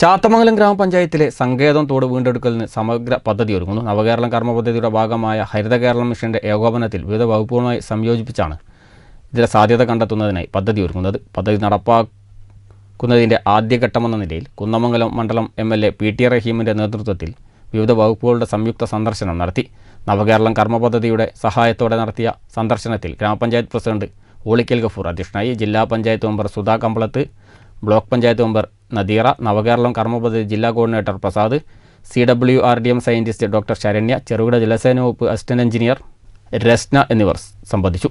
ചാത്തമംഗലം ഗ്രാമപഞ്ചായത്തിലെ സങ്കേതം തോട് വീണ്ടെടുക്കലിന് സമഗ്ര പദ്ധതി ഒരുങ്ങുന്നു നവകേരളം കർമ്മ പദ്ധതിയുടെ ഭാഗമായ ഹരിത കേരളം മിഷന്റെ ഏകോപനത്തിൽ വിവിധ വകുപ്പുകളുമായി സംയോജിപ്പിച്ചാണ് ഇതിലെ സാധ്യത കണ്ടെത്തുന്നതിനായി പദ്ധതി ഒരുങ്ങുന്നത് പദ്ധതി നടപ്പാക്കുന്നതിൻ്റെ ആദ്യഘട്ടമെന്ന നിലയിൽ കുന്നമംഗലം മണ്ഡലം M L A P T റഹീമിൻ്റെ നേതൃത്വത്തിൽ വിവിധ വകുപ്പുകളുടെ സംയുക്ത സന്ദർശനം നടത്തി നവകേരളം കർമ്മ പദ്ധതിയുടെ സഹായത്തോടെ നടത്തിയ സന്ദർശനത്തിൽ ഗ്രാമപഞ്ചായത്ത് പ്രസിഡന്റ് ഓളിക്കൽ ഗഫൂർ അധ്യക്ഷനായി ജില്ലാ panchayat member Sudha Kambalath block panchayat member Nadeera Navakeralam കർമ്മപദ്ധതി ജില്ലാ coordinator Prasad C W R D M scientist doctor Saranya ചെറുകിട ജലസേന വകുപ്പ് അസിസ്റ്റന്റ് എഞ്ചിനീയർ രസ്ന എന്നിവർ സംബന്ധിച്ചു